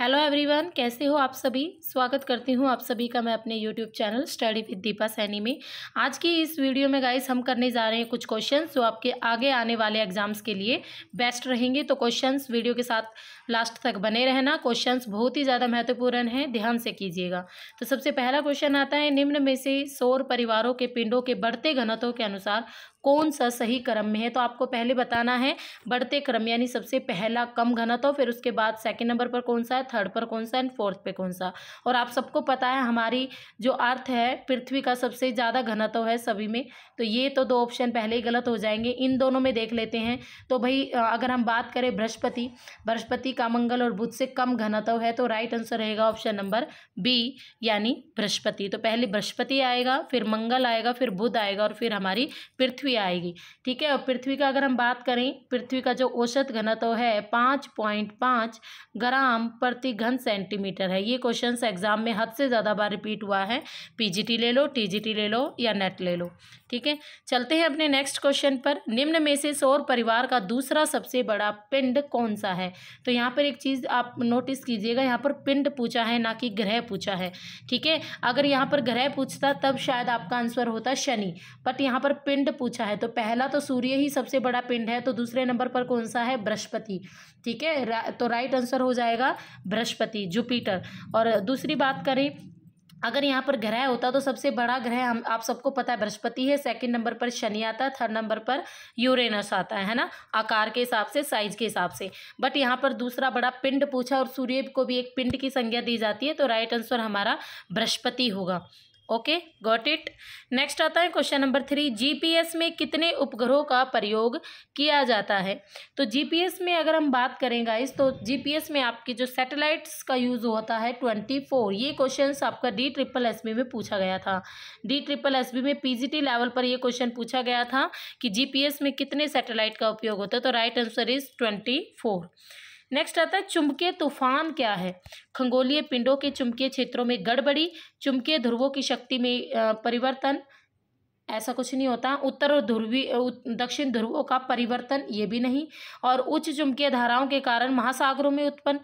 hello everyone कैसे हो आप सभी स्वागत करती हूँ आप सभी का मैं अपने YouTube channel study with Deepa Saini में आज की इस वीडियो में गाइस हम करने जा रहे हैं कुछ क्वेश्चंस जो आपके आगे आने वाले एग्जाम्स के लिए बेस्ट रहेंगे तो क्वेश्चंस वीडियो के साथ लास्ट तक बने रहना क्वेश्चंस बहुत ही ज़्यादा महत्वपूर्ण हैं ध्यान से कीजिएगा तो सबसे पहला क्वेश्चन आता है निम्न में से सौर परिवारों के पिंडों के बढ़ते घनत्व के अनुसार कौन सा सही क्रम में है तो आपको पहले बताना है बढ़ते क्रम यानी सबसे पहला कम घनत्व फिर उसके बाद सेकंड नंबर पर कौन सा है थर्ड पर कौन सा एंड फोर्थ पे कौन सा और आप सबको पता है हमारी जो अर्थ है पृथ्वी का सबसे ज़्यादा घनत्व है सभी में तो ये तो दो ऑप्शन पहले ही गलत हो जाएंगे इन दोनों में देख लेते हैं तो भाई अगर हम बात करें बृहस्पति बृहस्पति का मंगल और बुध से कम घनत्व है तो राइट आंसर रहेगा ऑप्शन नंबर बी यानी बृहस्पति तो पहले बृहस्पति आएगा फिर मंगल आएगा फिर बुध आएगा और फिर हमारी पृथ्वी आएगी ठीक है और पृथ्वी का अगर हम बात करें पृथ्वी का जो औसत घनत्व है पाँच पॉइंट पाँच ग्राम प्रति घन सेंटीमीटर है ये क्वेश्चन एग्जाम में हद से ज़्यादा बार रिपीट हुआ है पीजीटी ले लो टी ले लो या नेट ले लो ठीक है चलते हैं अपने नेक्स्ट क्वेश्चन पर निम्न में से सौर परिवार का दूसरा सबसे बड़ा पिंड कौन सा है तो यहाँ यहाँ पर एक चीज़ आप नोटिस कीजिएगा यहाँ पर पिंड पूछा है ना कि ग्रह पूछा है ठीक है अगर यहाँ पर ग्रह पूछता तब शायद आपका आंसर होता शनि बट यहाँ पर पिंड पूछा है तो पहला तो सूर्य ही सबसे बड़ा पिंड है तो दूसरे नंबर पर कौन सा है बृहस्पति ठीक है तो राइट आंसर हो जाएगा बृहस्पति जुपीटर और दूसरी बात करें अगर यहाँ पर ग्रह होता तो सबसे बड़ा ग्रह हम आप सबको पता है बृहस्पति है सेकंड नंबर पर शनि आता है थर्ड नंबर पर यूरेनस आता है है ना आकार के हिसाब से साइज के हिसाब से बट यहाँ पर दूसरा बड़ा पिंड पूछा और सूर्य को भी एक पिंड की संज्ञा दी जाती है तो राइट आंसर हमारा बृहस्पति होगा ओके गॉट इट नेक्स्ट आता है क्वेश्चन नंबर थ्री जीपीएस में कितने उपग्रहों का प्रयोग किया जाता है तो जीपीएस में अगर हम बात करें गाइस तो जीपीएस में आपके जो सैटेलाइट्स का यूज़ होता है ट्वेंटी फोर ये क्वेश्चन आपका डी ट्रिपल एस में पूछा गया था डी ट्रिपल एस में पी लेवल पर यह क्वेश्चन पूछा गया था कि जी में कितने सेटेलाइट का उपयोग होता है तो right answer is twenty four next आता है चुंबकीय तूफान क्या है खंगोलीय पिंडों के चुंबकीय क्षेत्रों में गड़बड़ी चुंबकीय ध्रुवों की शक्ति में परिवर्तन ऐसा कुछ नहीं होता उत्तर और ध्रुवी दक्षिण ध्रुवों का परिवर्तन ये भी नहीं और उच्च चुंबकीय धाराओं के कारण महासागरों में उत्पन्न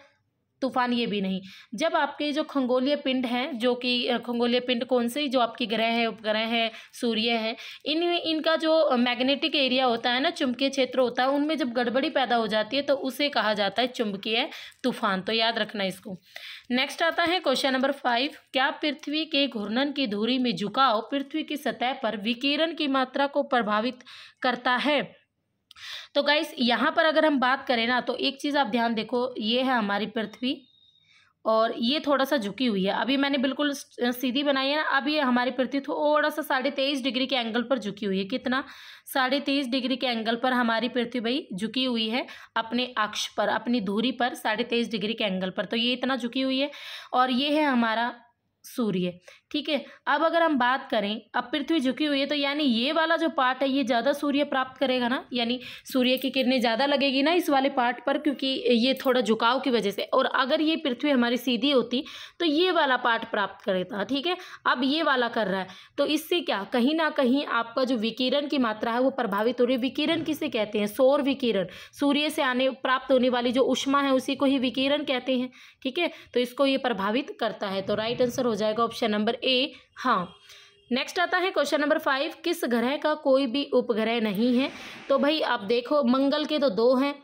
तूफान ये भी नहीं जब आपके जो खंगोलीय पिंड हैं जो कि खंगोलीय पिंड कौन से जो आपके ग्रह है उपग्रह है सूर्य है इन इनका जो मैग्नेटिक एरिया होता है ना चुंबकीय क्षेत्र होता है उनमें जब गड़बड़ी पैदा हो जाती है तो उसे कहा जाता है चुंबकीय तूफान तो याद रखना इसको नेक्स्ट आता है क्वेश्चन नंबर फाइव क्या पृथ्वी के घूर्णन की धूरी में झुकाव पृथ्वी की सतह पर विकिरण की मात्रा को प्रभावित करता है तो गाइस यहाँ पर अगर हम बात करें ना तो एक चीज़ आप ध्यान देखो ये है हमारी पृथ्वी और ये थोड़ा सा झुकी हुई है अभी मैंने बिल्कुल सीधी बनाई है ना अभी हमारी पृथ्वी थोड़ा सा साढ़े तेईस डिग्री के एंगल पर झुकी हुई है कितना साढ़े तेईस डिग्री के एंगल पर हमारी पृथ्वी भाई झुकी हुई है अपने अक्ष पर अपनी दूरी पर साढ़े तेईस डिग्री के एंगल पर तो ये इतना झुकी हुई है और ये है हमारा सूर्य ठीक है अब अगर हम बात करें अब पृथ्वी झुकी हुई है तो यानी ये वाला जो पार्ट है ये ज़्यादा सूर्य प्राप्त करेगा ना यानी सूर्य की किरणें ज़्यादा लगेगी ना इस वाले पार्ट पर क्योंकि ये थोड़ा झुकाव की वजह से और अगर ये पृथ्वी हमारी सीधी होती तो ये वाला पार्ट प्राप्त करेगा ठीक है अब ये वाला कर रहा है तो इससे क्या कहीं ना कहीं आपका जो विकिरण की मात्रा है वो प्रभावित हो रही है विकिरण किसे कहते हैं सौर विकिरण सूर्य से आने प्राप्त होने वाली जो उष्मा है उसी को ही विकिरण कहते हैं ठीक है तो इसको ये प्रभावित करता है तो राइट आंसर हो जाएगा ऑप्शन नंबर ए हाँ नेक्स्ट आता है क्वेश्चन नंबर फाइव किस ग्रह का कोई भी उपग्रह नहीं है तो भाई आप देखो मंगल के तो दो हैं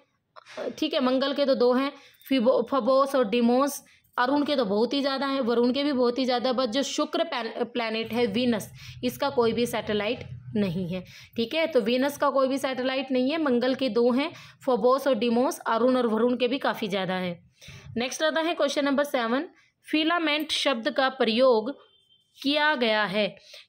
ठीक है मंगल के तो दो हैं फिबो फबोस और डिमोस अरुण के तो बहुत ही ज़्यादा हैं वरुण के भी बहुत ही ज़्यादा बट जो शुक्र प्लानट है वीनस इसका कोई भी सैटेलाइट नहीं है ठीक है तो वीनस का कोई भी सैटेलाइट नहीं है मंगल के दो हैं फोबोस और डिमोस अरुण और वरुण के भी काफ़ी ज़्यादा हैं नेक्स्ट आता है क्वेश्चन नंबर सेवन फिलामेंट शब्द का प्रयोग किया गया है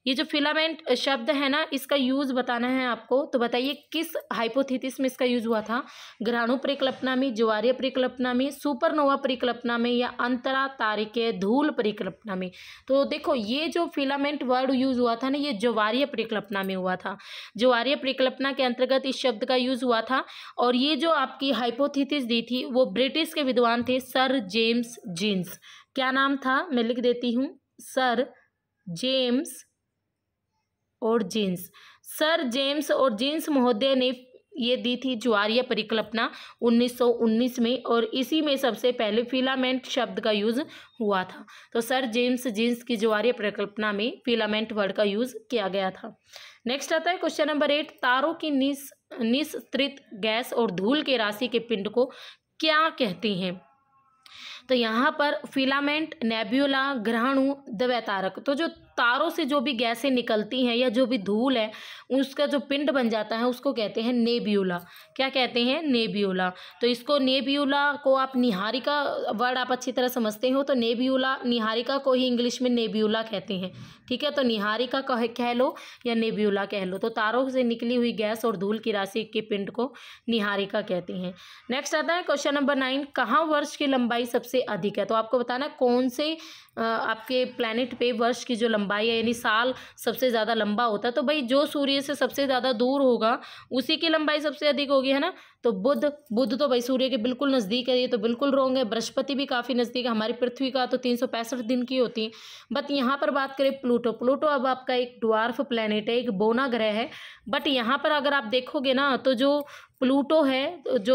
ये जो फिलामेंट शब्द है ना इसका यूज़ बताना है आपको तो बताइए किस हाइपोथेसिस में इसका यूज़ हुआ था ग्रहणु परिकल्पना में ज्वारीय परिकल्पना में सुपरनोवा परिकल्पना में या अंतरा तारिके धूल परिकल्पना में तो देखो ये जो फिलामेंट वर्ड यूज़ हुआ था ना ये ज्वारीय परिकल्पना में हुआ था ज्वारीय परिकल्पना के अंतर्गत इस शब्द का यूज़ हुआ था और ये जो आपकी हाइपोथेसिस दी थी वो ब्रिटिश के विद्वान थे सर जेम्स जीन्स क्या नाम था मैं लिख देती हूँ सर जेम्स और जीन्स सर जेम्स और जींस महोदय ने ये दी थी ज्वारीय परिकल्पना 1919 में और इसी में सबसे पहले फिलामेंट शब्द का यूज़ हुआ था तो सर जेम्स जीन्स की ज्वारीय परिकल्पना में फिलामेंट वर्ड का यूज़ किया गया था नेक्स्ट आता है क्वेश्चन नंबर एट तारों की निस निस्तृत गैस और धूल के राशि के पिंड को क्या कहते हैं तो यहाँ पर फिलामेंट नेब्यूला ग्रहणु द्वैतारक तो जो तारों से जो भी गैसें निकलती हैं या जो भी धूल है उसका जो पिंड बन जाता है उसको कहते हैं नेब्यूला क्या कहते हैं नेब्यूला तो इसको नेब्यूला को आप निहारिका वर्ड आप अच्छी तरह समझते हो तो नेब्यूला निहारिका को ही इंग्लिश में नेब्यूला कहते हैं ठीक है तो निहारिका कह कह लो या नेब्यूला कह लो तो तारों से निकली हुई गैस और धूल की राशि के पिंड को निहारिका कहते हैं नेक्स्ट आता है क्वेश्चन नंबर नाइन कहाँ वर्ष की लंबाई सबसे अधिक है तो आपको बताना कौन से आपके प्लानिट पे वर्ष की जो लंबाई लंबाई है यानी साल सबसे ज़्यादा लंबा होता है तो भाई जो सूर्य से सबसे ज़्यादा दूर होगा उसी की लंबाई सबसे अधिक होगी है ना तो बुध बुध तो भाई सूर्य के बिल्कुल नज़दीक है ये तो बिल्कुल रोंग है बृहस्पति भी काफ़ी नज़दीक है हमारी पृथ्वी का तो तीन सौ पैंसठ दिन की होती है बट यहाँ पर बात करें प्लूटो प्लूटो अब आपका एक ड्वार्फ प्लानट है एक बोना ग्रह है बट यहाँ पर अगर आप देखोगे ना तो जो प्लूटो है जो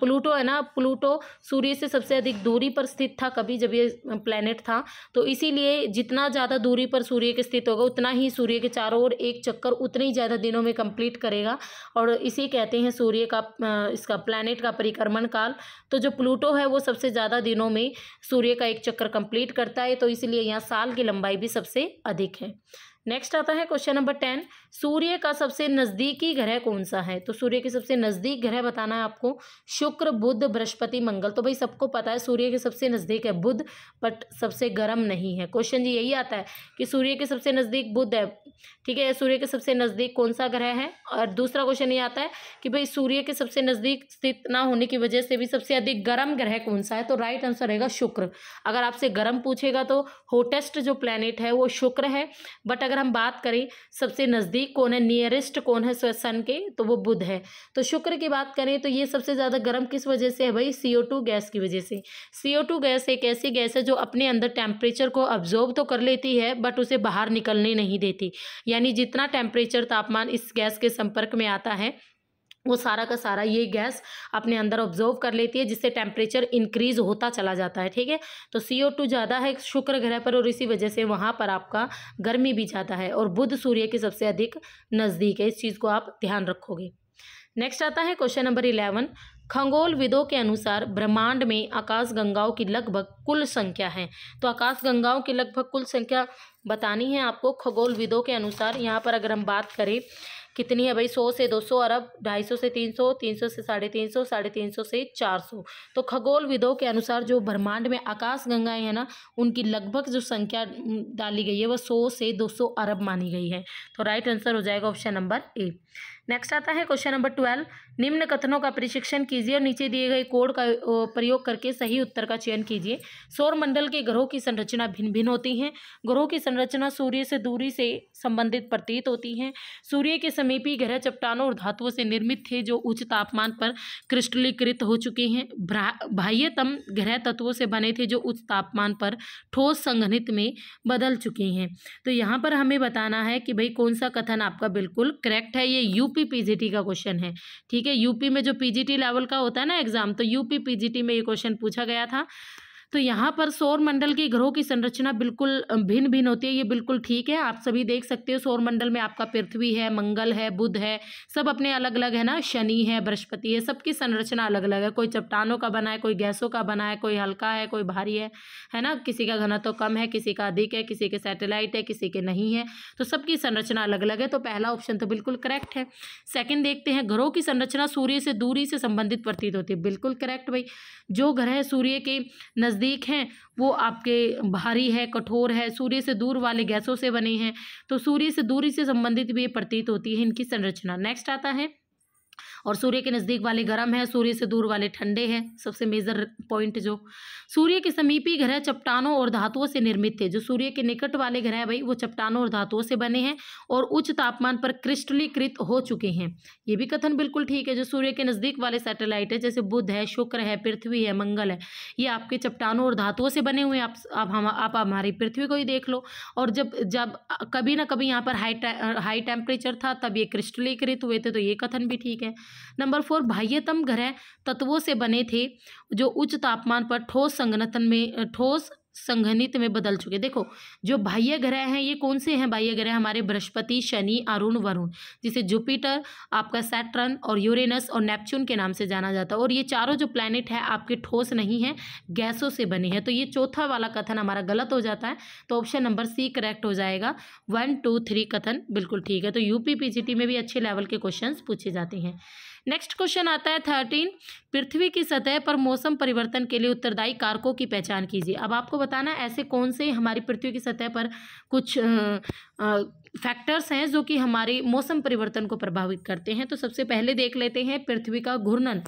प्लूटो है ना प्लूटो सूर्य से सबसे अधिक दूरी पर स्थित था कभी जब ये प्लैनेट था तो इसीलिए जितना ज़्यादा दूरी पर सूर्य के स्थित होगा उतना ही सूर्य के चारों ओर एक चक्कर उतने ही ज़्यादा दिनों में कंप्लीट करेगा और इसी कहते हैं सूर्य का इसका प्लानट का परिक्रमण काल तो जो प्लूटो है वो सबसे ज़्यादा दिनों में सूर्य का एक चक्कर कंप्लीट करता है तो इसलिए यहाँ साल की लंबाई भी सबसे अधिक है नेक्स्ट आता है क्वेश्चन नंबर टेन सूर्य का सबसे नज़दीकी ग्रह कौन सा है तो सूर्य के सबसे नज़दीक ग्रह बताना है आपको शुक्र बुध बृहस्पति मंगल तो भाई सबको पता है सूर्य के सबसे नज़दीक है बुध बट सबसे गर्म नहीं है क्वेश्चन जी यही आता है कि सूर्य के सबसे नज़दीक बुध है ठीक है सूर्य के सबसे नज़दीक कौन सा ग्रह है और दूसरा क्वेश्चन ये आता है कि भाई सूर्य के सबसे नज़दीक स्थित ना होने की वजह से भी सबसे अधिक गर्म ग्रह कौन सा है तो राइट आंसर रहेगा शुक्र अगर आपसे गर्म पूछेगा तो होटेस्ट जो प्लानट है वो शुक्र है बट अगर हम बात करें सबसे नज़दीक कौन है नियरेस्ट कौन है सन के तो वो बुध है तो शुक्र की बात करें तो ये सबसे ज़्यादा गर्म किस वजह से है भाई सी गैस की वजह से सी गैस एक ऐसी गैस है जो अपने अंदर टेम्परेचर को अब्जॉर्व तो कर लेती है बट उसे बाहर निकलने नहीं देती यानी जितना टेम्परेचर तापमान इस गैस के संपर्क में आता है वो सारा का सारा ये गैस अपने अंदर ऑब्जर्व कर लेती है जिससे टेम्परेचर इंक्रीज होता चला जाता है ठीक है तो सी ओ टू ज़्यादा है शुक्र ग्रह पर और इसी वजह से वहाँ पर आपका गर्मी भी ज़्यादा है और बुध सूर्य के सबसे अधिक नज़दीक है इस चीज़ को आप ध्यान रखोगे नेक्स्ट आता है क्वेश्चन नंबर इलेवन खंगोल विदों के अनुसार ब्रह्मांड में आकाश गंगाओं की लगभग कुल संख्या है तो आकाश गंगाओं की लगभग कुल संख्या बतानी है आपको खगोलविदों के अनुसार यहाँ पर अगर हम बात करें कितनी है भाई सौ से दो सौ अरब ढाई सौ से तीन सौ तीन सौ से साढ़े तीन सौ साढ़े तीन सौ से चार सौ तो खगोलविदों के अनुसार जो ब्रह्मांड में आकाश गंगाएं हैं ना उनकी लगभग जो संख्या डाली गई है वह सौ से दो सौ अरब मानी गई है तो राइट आंसर हो जाएगा ऑप्शन नंबर ए नेक्स्ट आता है क्वेश्चन नंबर ट्वेल्व निम्न कथनों का प्रशिक्षण कीजिए और नीचे दिए गए कोड का प्रयोग करके सही उत्तर का चयन कीजिए सौर मंडल के ग्रहों की संरचना भिन्न भिन्न होती है ग्रहों की संरचना सूर्य से दूरी से संबंधित प्रतीत होती हैं सूर्य के समीपी ग्रह चट्टानों और धातुओं से निर्मित थे जो उच्च तापमान पर क्रिस्टलीकृत हो चुके हैं बाह्यतम ग्रह तत्वों से बने थे जो उच्च तापमान पर ठोस संघनित में बदल चुके हैं तो यहाँ पर हमें बताना है कि भाई कौन सा कथन आपका बिल्कुल करेक्ट है ये यूपी पीजीटी का क्वेश्चन है ठीक है यूपी में जो पीजीटी लेवल का होता है ना एग्जाम तो यूपी पीजीटी में ये क्वेश्चन पूछा गया था तो यहाँ पर सौर मंडल के ग्रहों की संरचना बिल्कुल भिन्न भिन्न होती है ये बिल्कुल ठीक है आप सभी देख सकते हो सौर मंडल में आपका पृथ्वी है मंगल है बुध है सब अपने अलग अलग है ना शनि है बृहस्पति है सबकी संरचना अलग अलग है कोई चट्टानों का बना है कोई गैसों का बना है कोई हल्का है कोई भारी है है ना किसी का घना तो कम है किसी का अधिक है किसी के सैटेलाइट है किसी के नहीं है तो सबकी संरचना अलग अलग है तो पहला ऑप्शन तो बिल्कुल करेक्ट है सेकेंड देखते हैं ग्रहों की संरचना सूर्य से दूरी से संबंधित प्रतीत होती है बिल्कुल करेक्ट भाई जो ग्रह सूर्य के नज़दीक नज़दीक हैं वो आपके भारी है कठोर है सूर्य से दूर वाले गैसों से बने हैं तो सूर्य से दूरी से संबंधित भी ये प्रतीत होती है इनकी संरचना नेक्स्ट आता है और सूर्य के नज़दीक वाले गर्म है सूर्य से दूर वाले ठंडे हैं सबसे मेजर पॉइंट जो सूर्य के समीपी ग्रह चट्टानों और धातुओं से निर्मित थे जो सूर्य के निकट वाले ग्रह हैं भाई वो चट्टानों और धातुओं से बने हैं और उच्च तापमान पर क्रिस्टलीकृत हो चुके हैं ये भी कथन बिल्कुल ठीक है जो सूर्य के नज़दीक वाले सैटेलाइट है जैसे बुध है शुक्र है पृथ्वी है मंगल है ये आपके चट्टानों और धातुओं से बने हुए हैं आप हम आप हमारी पृथ्वी को ही देख लो और जब जब कभी ना कभी यहाँ पर हाई हाई टेम्परेचर था तब ये क्रिस्टलीकृत हुए थे तो ये कथन भी ठीक ठीक है नंबर फोर बाह्यतम ग्रह तत्वों से बने थे जो उच्च तापमान पर ठोस संगठन में ठोस संघनित में बदल चुके देखो जो बाह्य ग्रह हैं ये कौन से हैं बाह्य ग्रह हमारे बृहस्पति शनि अरुण वरुण जिसे जुपिटर आपका सैटर्न और यूरेनस और नेपच्यून के नाम से जाना जाता है और ये चारों जो प्लैनेट है आपके ठोस नहीं है गैसों से बने हैं तो ये चौथा वाला कथन हमारा गलत हो जाता है तो ऑप्शन नंबर सी करेक्ट हो जाएगा वन टू थ्री कथन बिल्कुल ठीक है तो यूपी पी में भी अच्छे लेवल के क्वेश्चन पूछे जाते हैं नेक्स्ट क्वेश्चन आता है थर्टीन पृथ्वी की सतह पर मौसम परिवर्तन के लिए उत्तरदायी कारकों की पहचान कीजिए अब आपको बताना ऐसे कौन से हमारी पृथ्वी की सतह पर कुछ फैक्टर्स हैं जो कि हमारे मौसम परिवर्तन को प्रभावित करते हैं तो सबसे पहले देख लेते हैं पृथ्वी का घूर्णन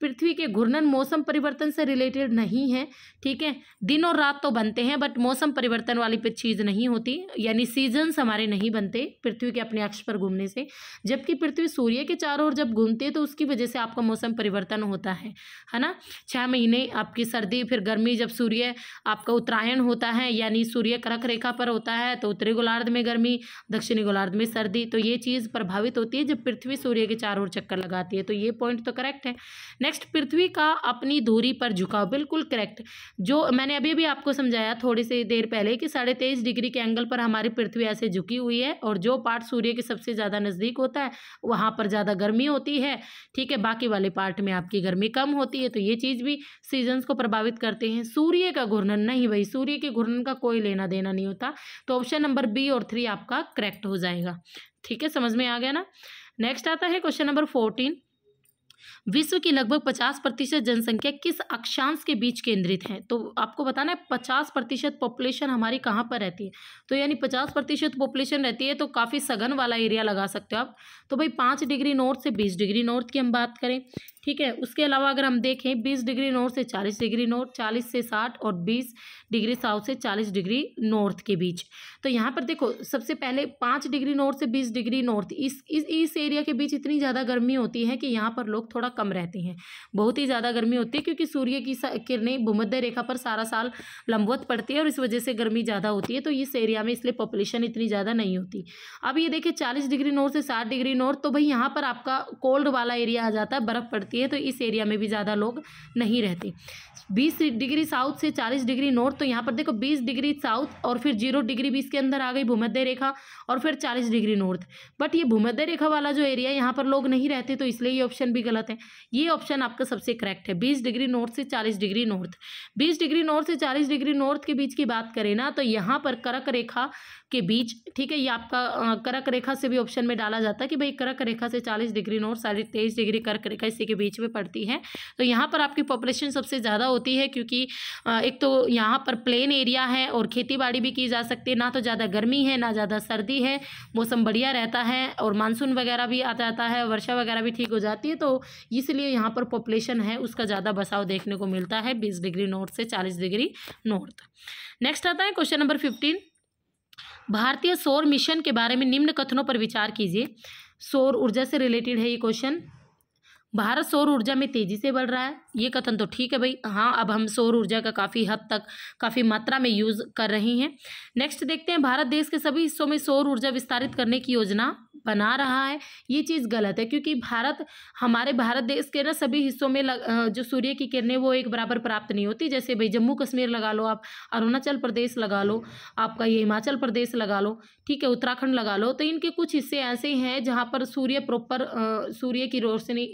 पृथ्वी के घूर्णन मौसम परिवर्तन से रिलेटेड नहीं है ठीक है दिन और रात तो बनते हैं बट मौसम परिवर्तन वाली चीज़ नहीं होती यानी सीजन्स हमारे नहीं बनते पृथ्वी के अपने अक्ष पर घूमने से जबकि पृथ्वी सूर्य के चारों ओर जब घूमती है तो उसकी वजह से आपका मौसम परिवर्तन होता है है ना छः महीने आपकी सर्दी फिर गर्मी जब सूर्य आपका उत्तरायण होता है यानी सूर्य करक रेखा पर होता है तो उत्तरी गोलार्ध में गर्मी दक्षिणी गोलार्ध में सर्दी तो ये चीज़ प्रभावित होती है जब पृथ्वी सूर्य के चारों ओर चक्कर लगाती है तो ये पॉइंट तो करेक्ट है नेक्स्ट पृथ्वी का अपनी दूरी पर झुकाव बिल्कुल करेक्ट जो मैंने अभी भी आपको समझाया थोड़ी सी देर पहले कि साढ़े तेईस डिग्री के एंगल पर हमारी पृथ्वी ऐसे झुकी हुई है और जो पार्ट सूर्य के सबसे ज़्यादा नज़दीक होता है वहाँ पर ज़्यादा गर्मी होती है ठीक है बाकी वाले पार्ट में आपकी गर्मी कम होती है तो ये चीज़ भी सीजन्स को प्रभावित करते हैं सूर्य का घूर्णन नहीं भाई सूर्य के घूर्णन का कोई लेना देना नहीं होता तो ऑप्शन नंबर बी और थ्री आपका करेक्ट हो जाएगा ठीक है समझ में आ गया ना नेक्स्ट आता है क्वेश्चन नंबर फोर्टीन विश्व की लगभग पचास प्रतिशत जनसंख्या किस अक्षांश के बीच केंद्रित है तो आपको बताना है पचास प्रतिशत पॉपुलेशन हमारी कहाँ पर रहती है तो यानी पचास प्रतिशत पॉपुलेशन रहती है तो काफ़ी सघन वाला एरिया लगा सकते हो आप तो भाई पाँच डिग्री नॉर्थ से बीस डिग्री नॉर्थ की हम बात करें ठीक है उसके अलावा अगर हम देखें बीस डिग्री नॉर्थ से चालीस डिग्री नॉर्थ चालीस से साठ और बीस डिग्री साउथ से चालीस डिग्री नॉर्थ के बीच तो यहाँ पर देखो सबसे पहले पाँच डिग्री नॉर्थ से बीस डिग्री नॉर्थ इस इस इस एरिया के बीच इतनी ज़्यादा गर्मी होती है कि यहाँ पर लोग थोड़ा कम रहती हैं बहुत ही ज़्यादा गर्मी होती है क्योंकि सूर्य की किरणें भूमध्य रेखा पर सारा साल लंबवत पड़ती है और इस वजह से गर्मी ज़्यादा होती है तो इस एरिया में इसलिए पॉपुलेशन इतनी ज़्यादा नहीं होती अब ये देखिए चालीस डिग्री नॉर्थ से साठ डिग्री नॉर्थ तो भाई यहाँ पर आपका कोल्ड वाला एरिया आ जाता है बर्फ़ पड़ती है तो इस एरिया में भी ज़्यादा लोग नहीं रहते बीस डिग्री साउथ से चालीस डिग्री नॉर्थ तो यहाँ पर देखो बीस डिग्री साउथ और फिर जीरो डिग्री बीस के अंदर आ गई भूमध्य रेखा और फिर चालीस डिग्री नॉर्थ बट ये भूमध्य रेखा वाला जो एरिया यहाँ पर लोग नहीं रहते तो इसलिए ये ऑप्शन भी गलत है ये ऑप्शन आपका सबसे करेक्ट है बीस डिग्री नॉर्थ से चालीस डिग्री नॉर्थ बीस डिग्री नॉर्थ से चालीस डिग्री नॉर्थ के बीच की बात करें ना तो यहाँ पर करक रेखा के बीच ठीक है ये आपका करक रेखा से भी ऑप्शन में डाला जाता है कि भाई करक रेखा से चालीस डिग्री नॉर्थ साढ़े तेईस डिग्री कर्क रेखा इसी के बीच में पड़ती है तो यहाँ पर आपकी पॉपुलेशन सबसे ज़्यादा होती है क्योंकि एक तो यहाँ पर प्लेन एरिया है और खेती भी की जा सकती है ना तो ज़्यादा गर्मी है ना ज़्यादा सर्दी है मौसम बढ़िया रहता है और मानसून वगैरह भी आ जाता है वर्षा वगैरह भी ठीक हो जाती है तो इसलिए यहाँ पर पॉपुलेशन है उसका ज़्यादा बसाव देखने को मिलता है बीस डिग्री नॉर्थ से चालीस डिग्री नॉर्थ नेक्स्ट आता है क्वेश्चन नंबर फिफ्टीन भारतीय सौर मिशन के बारे में निम्न कथनों पर विचार कीजिए सौर ऊर्जा से रिलेटेड है ये क्वेश्चन भारत सौर ऊर्जा में तेजी से बढ़ रहा है ये कथन तो ठीक है भाई हाँ अब हम सौर ऊर्जा का काफ़ी हद तक काफ़ी मात्रा में यूज़ कर रहे हैं नेक्स्ट देखते हैं भारत देश के सभी हिस्सों में सौर ऊर्जा विस्तारित करने की योजना बना रहा है ये चीज़ गलत है क्योंकि भारत हमारे भारत देश के ना सभी हिस्सों में लग, जो सूर्य की किरणें वो एक बराबर प्राप्त नहीं होती जैसे भाई जम्मू कश्मीर लगा लो आप अरुणाचल प्रदेश लगा लो आपका ये हिमाचल प्रदेश लगा लो ठीक है उत्तराखंड लगा लो तो इनके कुछ हिस्से ऐसे हैं जहाँ पर सूर्य प्रॉपर सूर्य की रोशनी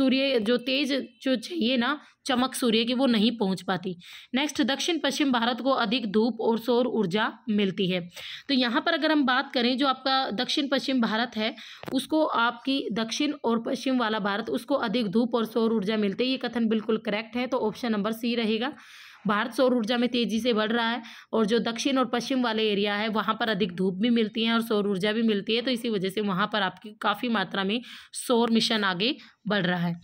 सूर्य जो तेज जो चाहिए ना चमक सूर्य की वो नहीं पहुंच पाती नेक्स्ट दक्षिण पश्चिम भारत को अधिक धूप और सौर ऊर्जा मिलती है तो यहाँ पर अगर हम बात करें जो आपका दक्षिण पश्चिम भारत है उसको आपकी दक्षिण और पश्चिम वाला भारत उसको अधिक धूप और सौर ऊर्जा मिलते ये कथन बिल्कुल करेक्ट है तो ऑप्शन नंबर सी रहेगा भारत सौर ऊर्जा में तेजी से बढ़ रहा है और जो दक्षिण और पश्चिम वाले एरिया है वहाँ पर अधिक धूप भी मिलती है और सौर ऊर्जा भी मिलती है तो इसी वजह से वहाँ पर आपकी काफ़ी मात्रा में सौर मिशन आगे बढ़ रहा है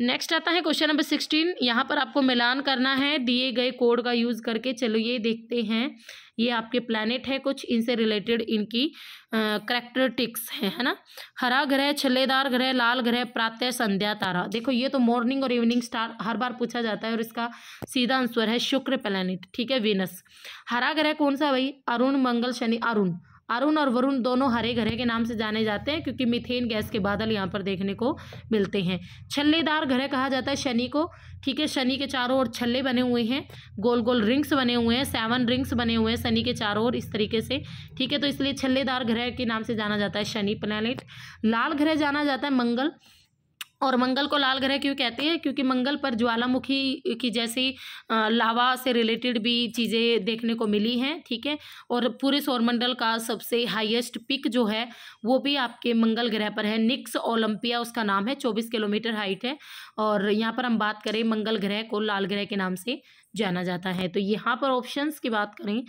नेक्स्ट आता है क्वेश्चन नंबर सिक्सटीन यहाँ पर आपको मिलान करना है दिए गए कोड का यूज़ करके चलो ये देखते हैं ये आपके प्लानट है कुछ इनसे रिलेटेड इनकी करेक्टरिटिक्स हैं है ना हरा ग्रह छलेदार ग्रह लाल ग्रह प्रातः संध्या तारा देखो ये तो मॉर्निंग और इवनिंग स्टार हर बार पूछा जाता है और इसका सीधा आंसर है शुक्र प्लानट ठीक है वीनस हरा ग्रह कौन सा भाई अरुण मंगल शनि अरुण अरुण और वरुण दोनों हरे घरे के नाम से जाने जाते हैं क्योंकि मिथेन गैस के बादल यहाँ पर देखने को मिलते हैं छल्लेदार ग्रह कहा जाता है शनि को ठीक है शनि के चारों ओर छल्ले बने हुए हैं गोल गोल रिंग्स बने हुए हैं सेवन रिंग्स बने हुए हैं शनि के चारों ओर इस तरीके से ठीक है तो इसलिए छल्लेदार ग्रह के नाम से जाना जाता है शनि प्लैनेट लाल ग्रह जाना जाता है मंगल और मंगल को लाल ग्रह क्यों कहते हैं क्योंकि मंगल पर ज्वालामुखी की जैसी लावा से रिलेटेड भी चीज़ें देखने को मिली हैं ठीक है और पूरे सौरमंडल का सबसे हाईएस्ट पिक जो है वो भी आपके मंगल ग्रह पर है निक्स ओलंपिया उसका नाम है चौबीस किलोमीटर हाइट है और यहाँ पर हम बात करें मंगल ग्रह को लाल ग्रह के नाम से जाना जाता है तो यहाँ पर ऑप्शंस की बात करें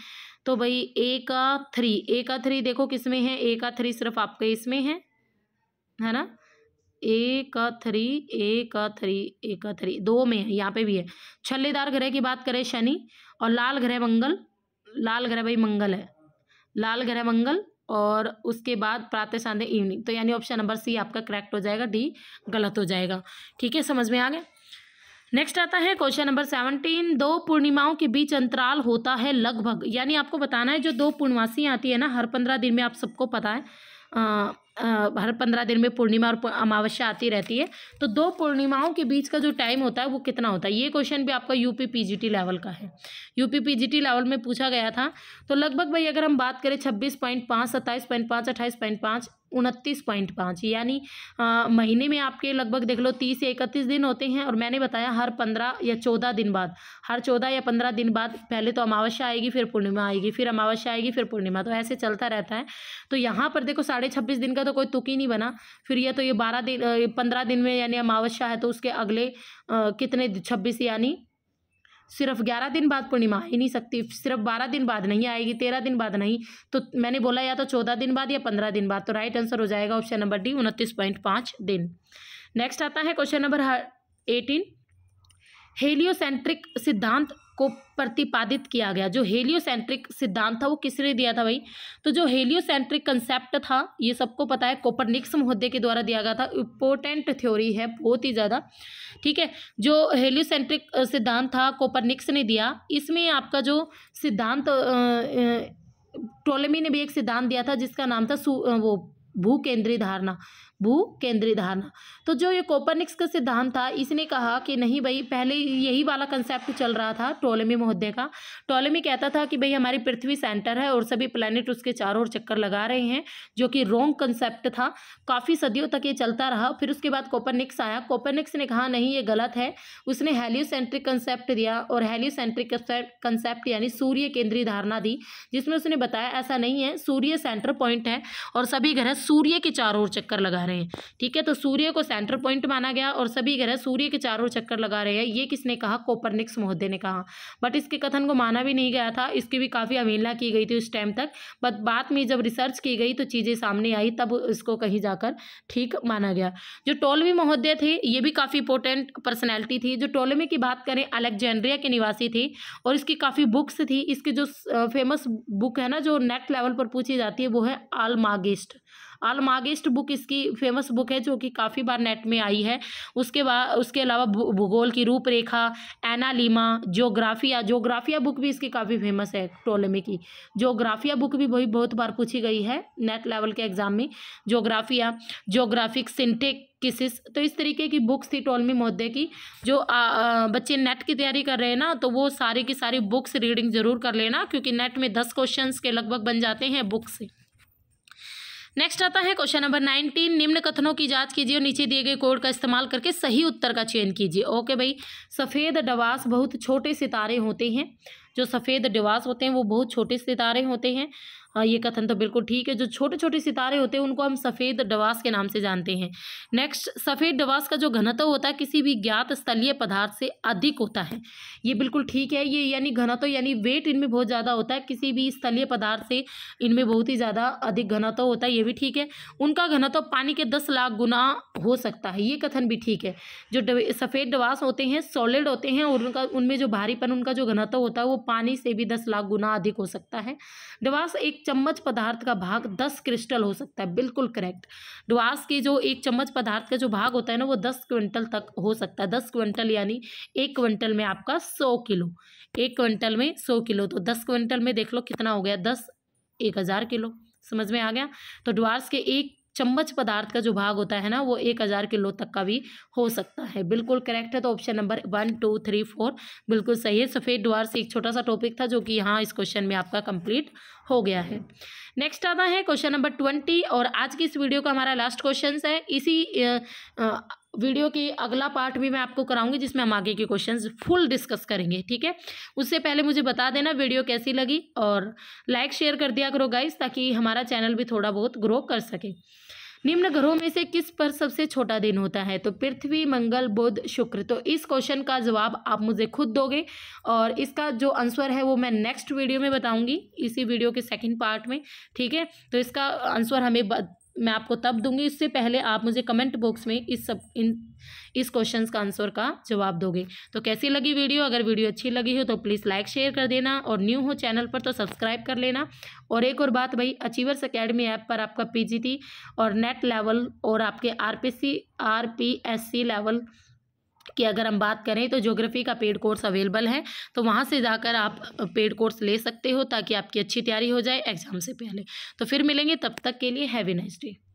तो भाई ए का थ्री ए का थ्री देखो किस में है ए का थ्री सिर्फ आपके इसमें है है ना एक थ्री एक थ्री एक थ्री दो में है यहाँ पे भी है छल्लेदार ग्रह की बात करें शनि और लाल ग्रह मंगल लाल ग्रह भाई मंगल है लाल ग्रह मंगल और उसके बाद प्रातः सांधे इवनिंग तो यानी ऑप्शन नंबर सी आपका करेक्ट हो जाएगा डी गलत हो जाएगा ठीक है समझ में आ गए नेक्स्ट आता है क्वेश्चन नंबर सेवनटीन दो पूर्णिमाओं के बीच अंतराल होता है लगभग यानी आपको बताना है जो दो पूर्णमासी आती है ना हर पंद्रह दिन में आप सबको पता है आ, हर पंद्रह दिन में पूर्णिमा और अमावस्या आती रहती है तो दो पूर्णिमाओं के बीच का जो टाइम होता है वो कितना होता है ये क्वेश्चन भी आपका यूपी पीजीटी लेवल का है यूपी पीजीटी लेवल में पूछा गया था तो लगभग भाई अगर हम बात करें छब्बीस पॉइंट पाँच सत्ताईस पॉइंट पाँच अट्ठाईस पॉइंट पाँच उनतीस पॉइंट पाँच यानी महीने में आपके लगभग देख लो तीस या इकतीस दिन होते हैं और मैंने बताया हर पंद्रह या चौदह दिन बाद हर चौदह या पंद्रह दिन बाद पहले तो अमावस्या आएगी फिर पूर्णिमा आएगी फिर अमावस्या आएगी फिर पूर्णिमा तो ऐसे चलता रहता है तो यहाँ पर देखो साढ़े छब्बीस दिन का तो तो कोई तुक ही नहीं बना फिर यह तो ये बारह दिन पंद्रह दिन में यानी अमावस्या है तो उसके अगले आ, कितने छब्बीस यानी सिर्फ ग्यारह दिन बाद पूर्णिमा आ ही नहीं सकती सिर्फ बारह दिन बाद नहीं आएगी तेरह दिन बाद नहीं तो मैंने बोला या तो चौदह दिन बाद या पंद्रह दिन बाद तो राइट आंसर हो जाएगा ऑप्शन नंबर डी उनतीस पॉइंट पाँच दिन नेक्स्ट आता है क्वेश्चन नंबर एटीन हेलियोसेंट्रिक सिद्धांत को प्रतिपादित किया गया जो हेलियोसेंट्रिक सिद्धांत था वो किसने दिया था भाई तो जो हेलियोसेंट्रिक कंसेप्ट था ये सबको पता है कोपरनिक्स महोदय के द्वारा दिया गया था इम्पोर्टेंट थ्योरी है बहुत ही ज़्यादा ठीक है जो हेलियोसेंट्रिक सिद्धांत था कोपरनिक्स ने दिया इसमें आपका जो सिद्धांत टोलेमी ने भी एक सिद्धांत दिया था जिसका नाम था वो भू केंद्रीय धारणा भू केंद्रीय धारणा तो जो ये कोपरनिक्स का सिद्धांत था इसने कहा कि नहीं भाई पहले यही वाला कंसेप्ट चल रहा था टोलेमी महोदय का टोलेमी कहता था कि भाई हमारी पृथ्वी सेंटर है और सभी प्लानिट उसके चारों ओर चक्कर लगा रहे हैं जो कि रोंग कंसेप्ट था काफ़ी सदियों तक ये चलता रहा फिर उसके बाद कोपरनिक्स आया कोपरनिक्स ने कहा नहीं ये गलत है उसने हेलियोसेंट्रिक कंसेप्ट दिया और हेलियोसेंट्रिक कंसेप्ट यानी सूर्य केंद्रीय धारणा दी जिसमें उसने बताया ऐसा नहीं है सूर्य सेंटर पॉइंट है और सभी ग्रह सूर्य के चारों ओर चक्कर लगा रहे हैं ठीक है तो सूर्य को सेंटर पॉइंट माना गया और सभी ग्रह सूर्य के चारों चक्कर लगा रहे हैं ये किसने कहा कोपरनिक्स महोदय ने कहा बट इसके कथन को माना भी नहीं गया था इसकी भी काफ़ी अवहेलना की गई थी उस टाइम तक बट बाद में जब रिसर्च की गई तो चीज़ें सामने आई तब इसको कहीं जाकर ठीक माना गया जो टोलवी महोदय थे ये भी काफ़ी इंपोर्टेंट पर्सनैलिटी थी जो टोलमी की बात करें अलेक्जेंड्रिया के निवासी थी और इसकी काफ़ी बुक्स थी इसकी जो फेमस बुक है ना जो नेक्स्ट लेवल पर पूछी जाती है वो है आलमागिस्ट आलमागिस्ट बुक इसकी फेमस बुक है जो कि काफ़ी बार नेट में आई है उसके बाद उसके अलावा भूगोल की रूपरेखा एनालीमा जोग्राफिया जोग्राफिया बुक भी इसकी काफ़ी फेमस है टोलेमी की जोग्राफिया बुक भी वही बहुत बार पूछी गई है नेट लेवल के एग्जाम में जोग्राफिया जोग्राफिक सिंटेक किसिस तो इस तरीके की बुक्स थी टोलमी महोदय की जो आ, आ, बच्चे नेट की तैयारी कर रहे हैं ना तो वो सारी की सारी बुक्स रीडिंग ज़रूर कर लेना क्योंकि नेट में दस क्वेश्चंस के लगभग बन जाते हैं बुक्स से नेक्स्ट आता है क्वेश्चन नंबर नाइनटीन निम्न कथनों की जांच कीजिए और नीचे दिए गए कोड का इस्तेमाल करके सही उत्तर का चयन कीजिए ओके भाई सफ़ेद डवास बहुत छोटे सितारे होते हैं जो सफ़ेद डवास होते हैं वो बहुत छोटे सितारे होते हैं हाँ, ये कथन तो बिल्कुल ठीक है जो छोटे छोटे सितारे होते हैं उनको हम सफ़ेद डवास के नाम से जानते हैं नेक्स्ट सफ़ेद डवास का जो घनत्व होता है किसी भी ज्ञात स्थलीय पदार्थ से अधिक होता है ये बिल्कुल ठीक है ये यानी घनत्व यानी वेट इनमें बहुत ज़्यादा होता है किसी भी स्थलीय पदार्थ से इनमें बहुत ही ज़्यादा अधिक घनत्व होता है ये भी ठीक है उनका घनत्व पानी के दस लाख गुना हो सकता है ये कथन भी ठीक है जो सफ़ेद डवास होते हैं सॉलिड होते हैं और उनका उनमें जो भारीपन उनका जो घनत्व होता है वो पानी से भी दस लाख गुना अधिक हो सकता है डवास एक चम्मच पदार्थ का भाग दस क्रिस्टल हो सकता है बिल्कुल करेक्ट डुआस के जो एक चम्मच पदार्थ का जो भाग होता है ना वो दस क्विंटल तक हो सकता है दस क्विंटल यानी एक क्विंटल में आपका सौ किलो एक क्विंटल में सौ किलो तो दस क्विंटल में देख लो कितना हो गया दस एक हज़ार किलो समझ में आ गया तो डुआर्स के एक चम्मच पदार्थ का जो भाग होता है ना वो एक हज़ार किलो तक का भी हो सकता है बिल्कुल करेक्ट है तो option number one two three four बिल्कुल सही है सफ़ेद से एक छोटा सा टॉपिक था जो कि यहाँ इस क्वेश्चन में आपका कंप्लीट हो गया है नेक्स्ट आता है क्वेश्चन नंबर ट्वेंटी और आज की इस वीडियो का हमारा लास्ट क्वेश्चन है इसी वीडियो की अगला पार्ट भी मैं आपको कराऊंगी जिसमें हम आगे के क्वेश्चंस फुल डिस्कस करेंगे ठीक है उससे पहले मुझे बता देना वीडियो कैसी लगी और लाइक शेयर कर दिया करो गाइस ताकि हमारा चैनल भी थोड़ा बहुत ग्रो कर सके निम्न ग्रहों में से किस पर सबसे छोटा दिन होता है तो पृथ्वी मंगल बुध शुक्र तो इस क्वेश्चन का जवाब आप मुझे खुद दोगे और इसका जो आंसर है वो मैं नेक्स्ट वीडियो में बताऊंगी इसी वीडियो के सेकंड पार्ट में ठीक है तो इसका आंसर हमें मैं आपको तब दूंगी इससे पहले आप मुझे कमेंट बॉक्स में इस सब इन इस क्वेश्चन का आंसर का जवाब दोगे तो कैसी लगी वीडियो अगर वीडियो अच्छी लगी हो तो प्लीज़ लाइक शेयर कर देना और न्यू हो चैनल पर तो सब्सक्राइब कर लेना और एक और बात भाई अचीवर्स अकेडमी ऐप पर आपका पीजीटी और नेट लेवल और आपके आर पी लेवल कि अगर हम बात करें तो ज्योग्राफी का पेड कोर्स अवेलेबल है तो वहाँ से जाकर आप पेड कोर्स ले सकते हो ताकि आपकी अच्छी तैयारी हो जाए एग्ज़ाम से पहले तो फिर मिलेंगे तब तक के लिए हैवी नाइस डे